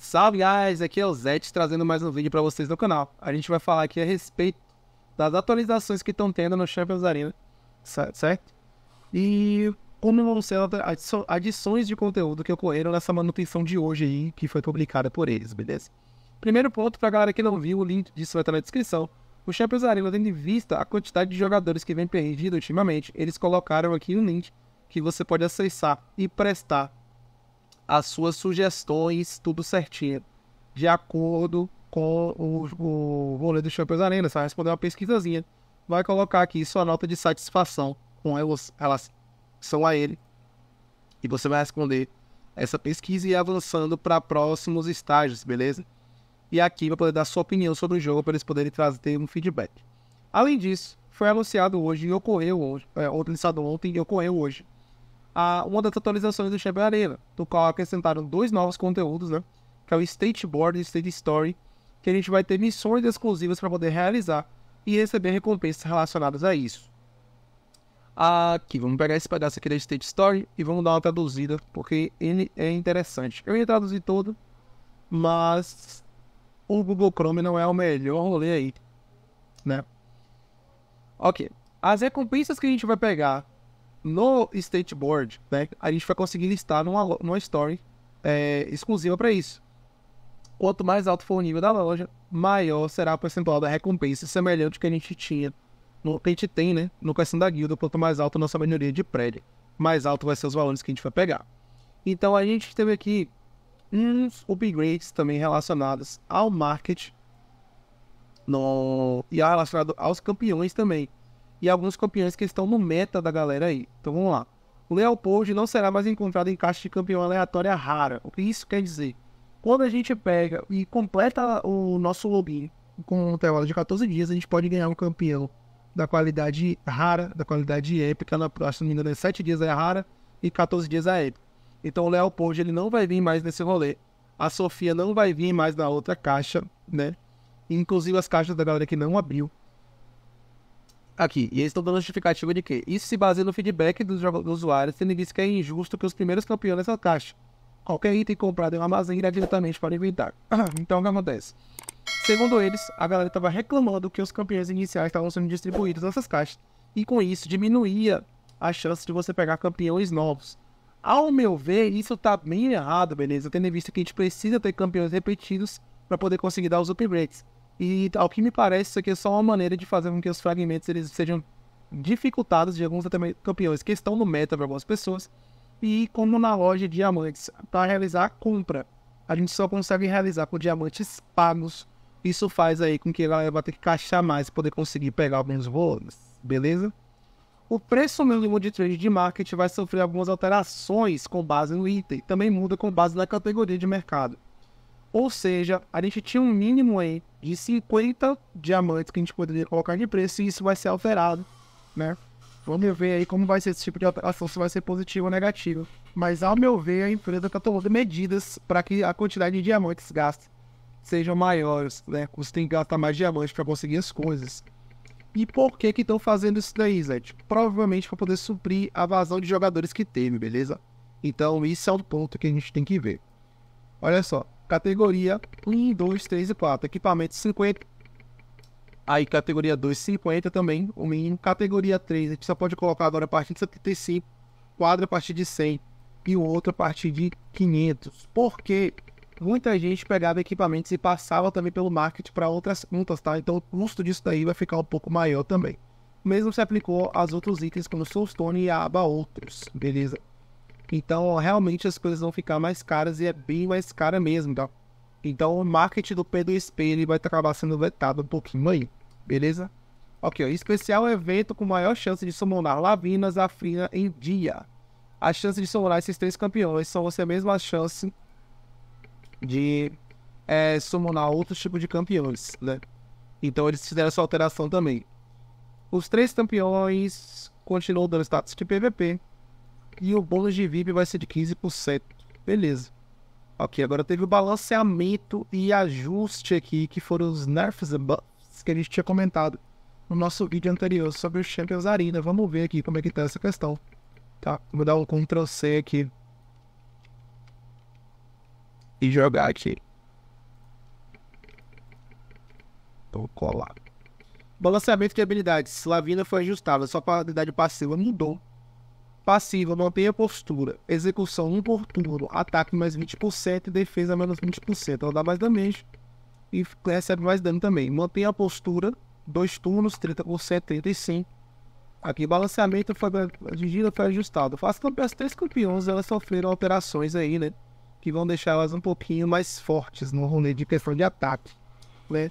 Salve guys, aqui é o Zete trazendo mais um vídeo para vocês no canal. A gente vai falar aqui a respeito das atualizações que estão tendo no Champions Arena, certo? E como vão ser adições de conteúdo que ocorreram nessa manutenção de hoje aí, que foi publicada por eles, beleza? Primeiro ponto, pra galera que não viu, o link disso vai estar na descrição. O Champions Arena, tendo em vista a quantidade de jogadores que vem perdido ultimamente, eles colocaram aqui um link que você pode acessar e prestar as suas sugestões, tudo certinho, de acordo com o, o rolê do Champions Arena. Você vai responder uma pesquisazinha. Vai colocar aqui sua nota de satisfação com relação a ele. E você vai responder essa pesquisa e ir avançando para próximos estágios, beleza? E aqui vai poder dar sua opinião sobre o jogo para eles poderem trazer um feedback. Além disso, foi anunciado hoje e ocorreu hoje, é, ontem e ocorreu hoje, a uma das atualizações do Chevy Arena, do qual acrescentaram dois novos conteúdos, né? Que é o State Board e State Story, que a gente vai ter missões exclusivas para poder realizar e receber recompensas relacionadas a isso. Aqui, vamos pegar esse pedaço aqui da State Story e vamos dar uma traduzida, porque ele é interessante. Eu ia traduzir todo, mas o Google Chrome não é o melhor rolê aí, né? Ok, as recompensas que a gente vai pegar no board, né, a gente vai conseguir listar numa, numa story é, exclusiva para isso. Quanto mais alto for o nível da loja, maior será o percentual da recompensa semelhante que a gente tinha, no, que a gente tem, né? No questão da guilda, quanto mais alto a nossa melhoria de prédio, mais alto vai ser os valores que a gente vai pegar. Então a gente teve aqui uns upgrades também relacionados ao market no, e relacionado aos campeões também e alguns campeões que estão no meta da galera aí. Então vamos lá. O Leopold não será mais encontrado em caixa de campeão aleatória rara. O que isso quer dizer? Quando a gente pega e completa o nosso login com um intervalo de 14 dias, a gente pode ganhar um campeão da qualidade rara, da qualidade épica. Na próxima, ainda 7 é dias é rara e 14 dias é épica. Então o Leopold ele não vai vir mais nesse rolê. A Sofia não vai vir mais na outra caixa, né? Inclusive as caixas da galera que não abriu aqui. E eles estão dando justificativa de que isso se baseia no feedback dos, usuários, tendo visto que é injusto que os primeiros campeões dessa caixa. Qualquer item comprado em um armazém irá diretamente para ah, o inventário. então o que acontece? Segundo eles, a galera estava reclamando que os campeões iniciais estavam sendo distribuídos nessas caixas. E com isso diminuía a chance de você pegar campeões novos. Ao meu ver, isso está bem errado, beleza? Tendo visto que a gente precisa ter campeões repetidos para poder conseguir dar os upgrades. E ao que me parece, isso aqui é só uma maneira de fazer com que os fragmentos eles sejam dificultados de alguns campeões que estão no meta para algumas pessoas. E como na loja de diamantes, para realizar a compra, a gente só consegue realizar com diamantes pagos. Isso faz aí com que ela vai ter que caixar mais para poder conseguir pegar alguns volumes, beleza? O preço mínimo de trade de market vai sofrer algumas alterações com base no item, também muda com base na categoria de mercado. Ou seja, a gente tinha um mínimo aí de 50 diamantes que a gente poderia colocar de preço e isso vai ser alterado, né? Vamos ver aí como vai ser esse tipo de alteração, se vai ser positivo ou negativo. Mas, ao meu ver, a empresa está tomando medidas para que a quantidade de diamantes gastos sejam maiores, né? Você tem que gastar mais diamantes para conseguir as coisas. E por que que estão fazendo isso daí, Zé? Tipo, provavelmente para poder suprir a vazão de jogadores que teve, beleza? Então, isso é um ponto que a gente tem que ver. Olha só, Categoria 1, 2, 3 e 4. Equipamento 50. Aí, categoria 2, 50 também, o mínimo. Categoria 3, a gente só pode colocar agora a partir de 75, quadro a partir de 100 e o outro a partir de 500. Porque muita gente pegava equipamentos e passava também pelo market para outras contas, tá? Então o custo disso daí vai ficar um pouco maior também. mesmo se aplicou aos outros itens como Soulstone e a aba Outros, beleza? Então, realmente as coisas vão ficar mais caras e é bem mais cara mesmo, tá? Então, o marketing do Pedro Espelho vai acabar sendo vetado um pouquinho aí, beleza? Ok, ó, especial evento com maior chance de summonar Lavinas, Afrina em Dia. A chance de summonar esses três campeões são você mesma a chance de é, summonar outro tipo de campeões, né? Então eles fizeram essa alteração também. Os três campeões continuam dando status de PVP, e o bônus de VIP vai ser de 15%. Beleza. Ok, agora teve o balanceamento e ajuste aqui, que foram os nerfs e buffs que a gente tinha comentado no nosso vídeo anterior sobre o Champions Arena. Vamos ver aqui como é que tá essa questão. Tá, vou dar um Ctrl C aqui. E jogar aqui. Então colar. Balanceamento de habilidades. Lavina foi para sua habilidade passiva mudou Passiva, mantenha a postura. Execução 1 por turno. Ataque mais 20% e defesa menos 20%. Ela dá mais damage e recebe mais dano também. Mantenha a postura. 2 turnos, 30%, 35%. Aqui, balanceamento foi atingido, foi ajustado. Faço com que as três campeões elas sofreram alterações aí, né? Que vão deixar elas um pouquinho mais fortes no rolê de questão de ataque, né?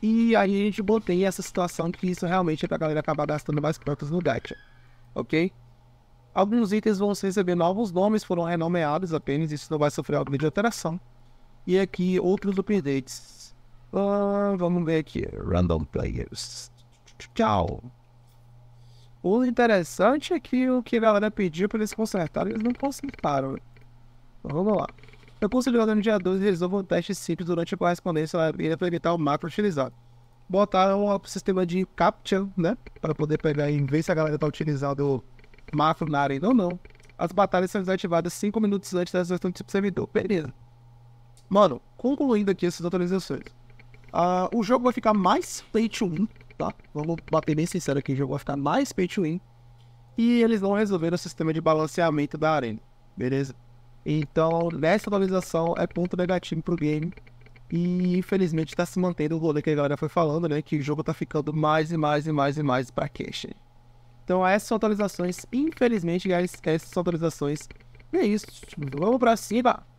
E aí a gente botei essa situação que isso realmente é pra galera acabar gastando mais pontos no gacha, ok? Alguns itens vão receber novos nomes, foram renomeados apenas, isso não vai sofrer algum tipo de alteração. E aqui outros updates. Ah, vamos ver aqui. Random players. Tchau. O interessante é que o que a galera pediu para eles consertarem, eles não consertaram. Então, vamos lá. Eu considero no dia 12 resolvam um teste simples durante a correspondência para evitar o macro utilizado. Botaram um sistema de captcha, né? Para poder pegar e ver se a galera está utilizando macro na arena ou não. As batalhas são desativadas 5 minutos antes da atualização do tipo servidor. Beleza. Mano, concluindo aqui essas atualizações. Uh, o jogo vai ficar mais pay to win, tá? Vamos bater bem sincero aqui, o jogo vai ficar mais pay to win. E eles não resolveram o sistema de balanceamento da arena, beleza? Então, nessa atualização é ponto negativo pro game. E infelizmente tá se mantendo o rolê que a galera foi falando, né? Que o jogo tá ficando mais e mais e mais e mais pra queixa. Então, essas atualizações, infelizmente, guys, essas atualizações. E é isso. Vamos pra cima.